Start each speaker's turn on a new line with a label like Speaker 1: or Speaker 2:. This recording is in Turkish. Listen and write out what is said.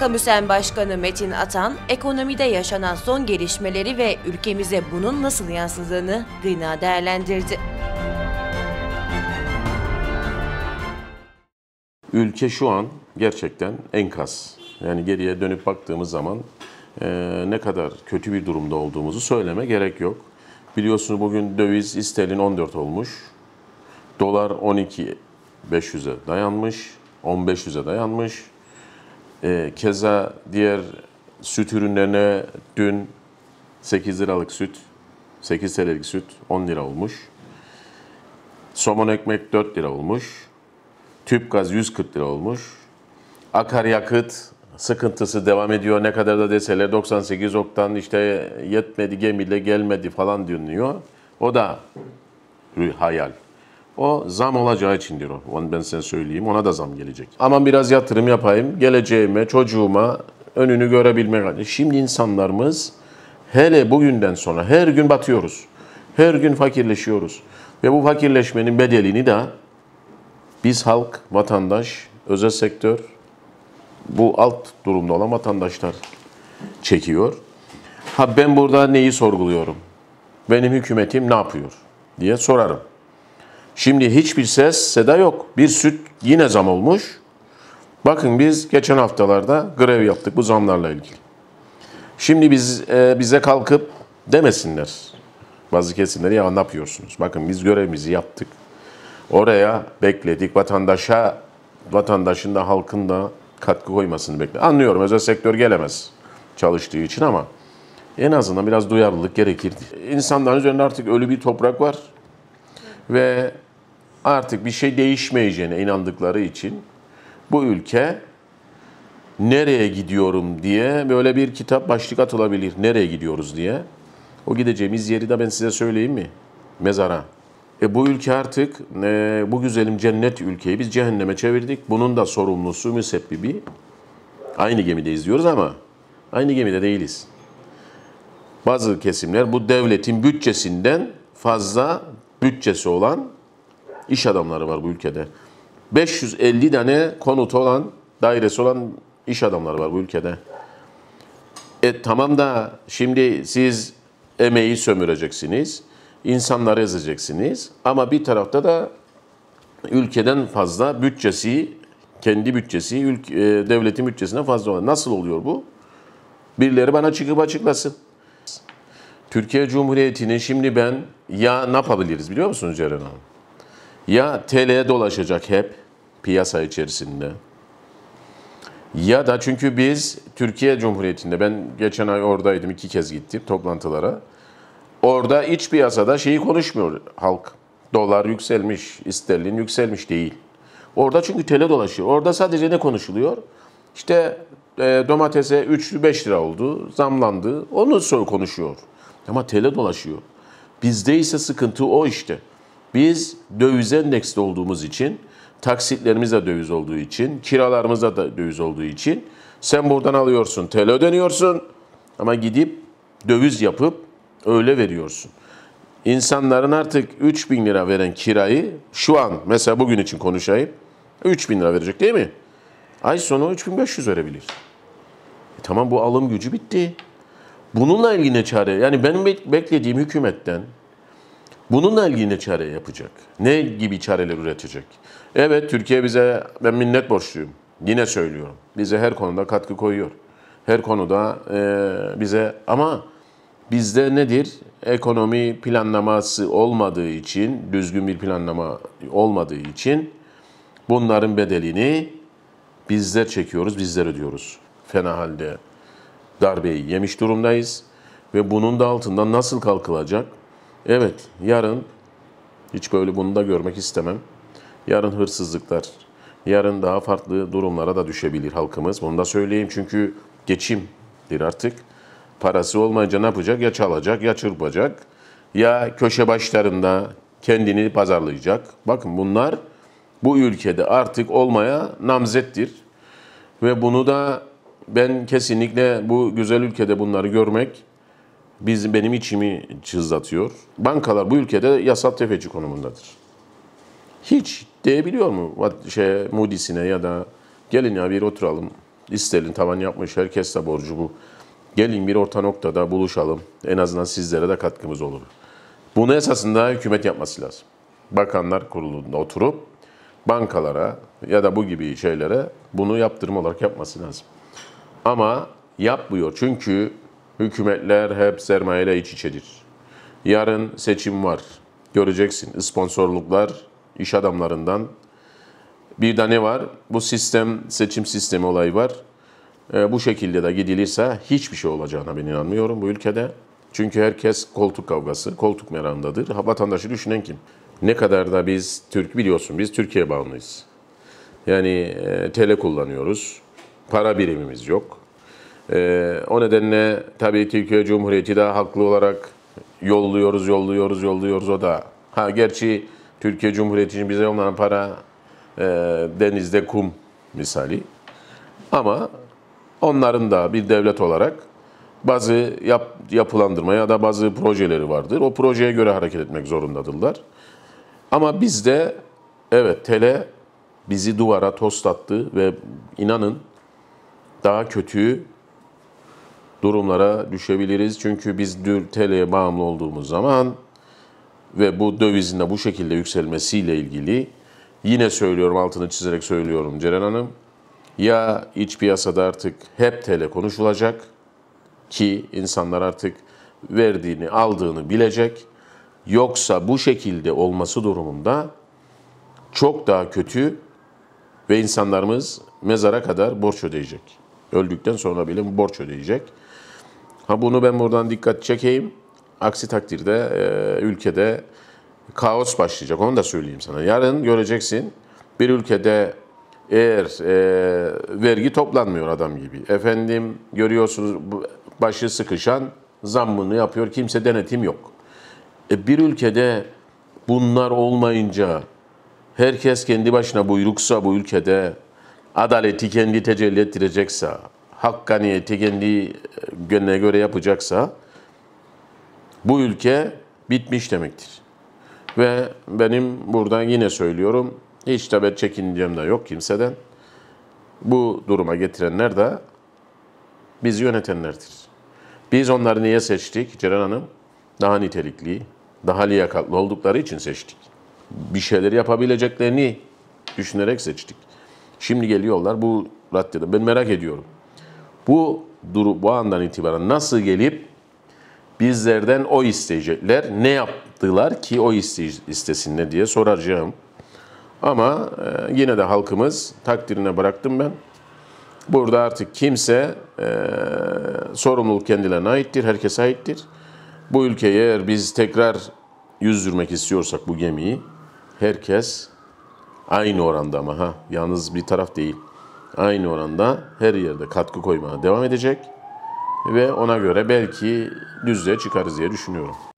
Speaker 1: Kamusen Başkanı Metin Atan, ekonomide yaşanan son gelişmeleri ve ülkemize bunun nasıl yansıdığını gına değerlendirdi. Ülke şu an gerçekten enkaz. Yani geriye dönüp baktığımız zaman e, ne kadar kötü bir durumda olduğumuzu söyleme gerek yok. Biliyorsunuz bugün döviz istelin 14 olmuş. Dolar 12 500'e dayanmış. 1500'e dayanmış. E, keza diğer süt ürünlerine dün 8 liralık süt, 8 TL'lik süt 10 lira olmuş. Somon ekmek 4 lira olmuş. Tüp gaz 140 lira olmuş. Akaryakıt sıkıntısı devam ediyor. Ne kadar da deseler 98 oktan işte yetmedi gemiyle gelmedi falan dönüyor. O da hayal. O zam olacağı için diyor. Onu ben size söyleyeyim. Ona da zam gelecek. Aman biraz yatırım yapayım. Geleceğime, çocuğuma önünü görebilmek. Şimdi insanlarımız hele bugünden sonra her gün batıyoruz. Her gün fakirleşiyoruz. Ve bu fakirleşmenin bedelini de biz halk, vatandaş, özel sektör, bu alt durumda olan vatandaşlar çekiyor. Ha ben burada neyi sorguluyorum? Benim hükümetim ne yapıyor diye sorarım. Şimdi hiçbir ses, seda yok. Bir süt yine zam olmuş. Bakın biz geçen haftalarda grev yaptık bu zamlarla ilgili. Şimdi biz e, bize kalkıp demesinler. Bazı kesimleri ya ne yapıyorsunuz? Bakın biz görevimizi yaptık. Oraya bekledik. Vatandaşa, vatandaşın da halkın da katkı koymasını bekledik. Anlıyorum özel sektör gelemez çalıştığı için ama en azından biraz duyarlılık gerekirdi. İnsanların üzerinde artık ölü bir toprak var ve artık bir şey değişmeyeceğine inandıkları için bu ülke nereye gidiyorum diye böyle bir kitap başlık atılabilir. Nereye gidiyoruz diye. O gideceğimiz yeri de ben size söyleyeyim mi? Mezara. E bu ülke artık e, bu güzelim cennet ülkeyi biz cehenneme çevirdik. Bunun da sorumlusu, müsebbibi aynı gemideyiz diyoruz ama aynı gemide değiliz. Bazı kesimler bu devletin bütçesinden fazla bütçesi olan iş adamları var bu ülkede. 550 tane konut olan, dairesi olan iş adamları var bu ülkede. E tamam da şimdi siz emeği sömüreceksiniz, insanları ezeceksiniz ama bir tarafta da ülkeden fazla bütçesi, kendi bütçesi, ülke, devletin bütçesine fazla olan. Nasıl oluyor bu? Birileri bana çıkıp açıklasın. Türkiye Cumhuriyeti'ni şimdi ben ya ne yapabiliriz biliyor musunuz Ceren Hanım? ya TL dolaşacak hep piyasa içerisinde ya da çünkü biz Türkiye Cumhuriyeti'nde ben geçen ay oradaydım iki kez gittim toplantılara. Orada iç piyasada şeyi konuşmuyor halk. Dolar yükselmiş, isterlin yükselmiş değil. Orada çünkü tele dolaşıyor. Orada sadece ne konuşuluyor? İşte e, domatese 3-5 lira oldu, zamlandı. Onu konuşuyor. Ama tele dolaşıyor. Bizde ise sıkıntı o işte. Biz döviz endeksli olduğumuz için, taksitlerimiz de döviz olduğu için, kiralarımız da döviz olduğu için sen buradan alıyorsun, TL ödeniyorsun ama gidip döviz yapıp öyle veriyorsun. İnsanların artık 3 bin lira veren kirayı şu an mesela bugün için konuşayım 3 bin lira verecek değil mi? Ay sonu 3500 verebilir. E tamam bu alım gücü bitti. Bununla ilgili ne çare? Yani benim beklediğim hükümetten, Bununla ilgili ne çare yapacak? Ne gibi çareler üretecek? Evet Türkiye bize, ben minnet borçluyum. Yine söylüyorum. Bize her konuda katkı koyuyor. Her konuda e, bize ama bizde nedir? Ekonomi planlaması olmadığı için, düzgün bir planlama olmadığı için bunların bedelini bizler çekiyoruz, bizler ödüyoruz. Fena halde darbeyi yemiş durumdayız ve bunun da altından nasıl kalkılacak? Evet, yarın hiç böyle bunu da görmek istemem. Yarın hırsızlıklar, yarın daha farklı durumlara da düşebilir halkımız. Bunu da söyleyeyim çünkü geçimdir artık. Parası olmayınca ne yapacak? Ya çalacak, ya çırpacak, ya köşe başlarında kendini pazarlayacak. Bakın bunlar bu ülkede artık olmaya namzettir. Ve bunu da ben kesinlikle bu güzel ülkede bunları görmek bizim benim içimi cızlatıyor. Bankalar bu ülkede yasal tefeci konumundadır. Hiç diyebiliyor mu şey Moody'sine ya da gelin ya bir oturalım. İstelin tavan yapmış herkes de borcu bu. Gelin bir orta noktada buluşalım. En azından sizlere de katkımız olur. Bunu esasında hükümet yapması lazım. Bakanlar kurulunda oturup bankalara ya da bu gibi şeylere bunu yaptırım olarak yapması lazım. Ama yapmıyor çünkü Hükümetler hep sermayeyle iç içedir. Yarın seçim var. Göreceksin sponsorluklar iş adamlarından. Bir de ne var? Bu sistem, seçim sistemi olayı var. E, bu şekilde de gidilirse hiçbir şey olacağına ben inanmıyorum bu ülkede. Çünkü herkes koltuk kavgası, koltuk merandadır. Vatandaşı düşünen kim? Ne kadar da biz Türk biliyorsun biz Türkiye bağımlıyız. Yani e, tele kullanıyoruz. Para birimimiz yok. Ee, o nedenle tabii Türkiye Cumhuriyeti de haklı olarak yolluyoruz, yolluyoruz, yolluyoruz o da. Ha gerçi Türkiye Cumhuriyeti'nin bize yollanan para e, denizde kum misali. Ama onların da bir devlet olarak bazı yap, yapılandırma ya da bazı projeleri vardır. O projeye göre hareket etmek zorundadırlar. Ama bizde evet tele bizi duvara toslattı ve inanın daha kötüyü durumlara düşebiliriz. Çünkü biz dür TL'ye bağımlı olduğumuz zaman ve bu dövizin de bu şekilde yükselmesiyle ilgili yine söylüyorum altını çizerek söylüyorum Ceren Hanım. Ya iç piyasada artık hep TL konuşulacak ki insanlar artık verdiğini aldığını bilecek. Yoksa bu şekilde olması durumunda çok daha kötü ve insanlarımız mezara kadar borç ödeyecek. Öldükten sonra bile borç ödeyecek. Ha bunu ben buradan dikkat çekeyim. Aksi takdirde e, ülkede kaos başlayacak. Onu da söyleyeyim sana. Yarın göreceksin bir ülkede eğer e, vergi toplanmıyor adam gibi. Efendim görüyorsunuz başı sıkışan zammını yapıyor. Kimse denetim yok. E, bir ülkede bunlar olmayınca herkes kendi başına buyruksa bu ülkede adaleti kendi tecelli ettirecekse hakkaniyeti kendi e, gönlüne göre yapacaksa bu ülke bitmiş demektir. Ve benim buradan yine söylüyorum hiç de ben çekindiğim de yok kimseden. Bu duruma getirenler de bizi yönetenlerdir. Biz onları niye seçtik Ceren Hanım? Daha nitelikli, daha liyakatlı oldukları için seçtik. Bir şeyler yapabileceklerini düşünerek seçtik. Şimdi geliyorlar bu raddede. Ben merak ediyorum bu durup bu andan itibaren nasıl gelip bizlerden o isteyecekler. Ne yaptılar ki o iste, istesin ne diye soracağım. Ama e, yine de halkımız takdirine bıraktım ben. Burada artık kimse e, sorumluluk kendilerine aittir, herkese aittir. Bu ülkeye eğer biz tekrar yüzdürmek istiyorsak bu gemiyi herkes aynı oranda ama ha yalnız bir taraf değil aynı oranda her yerde katkı koymaya devam edecek ve ona göre belki düzlüğe çıkarız diye düşünüyorum.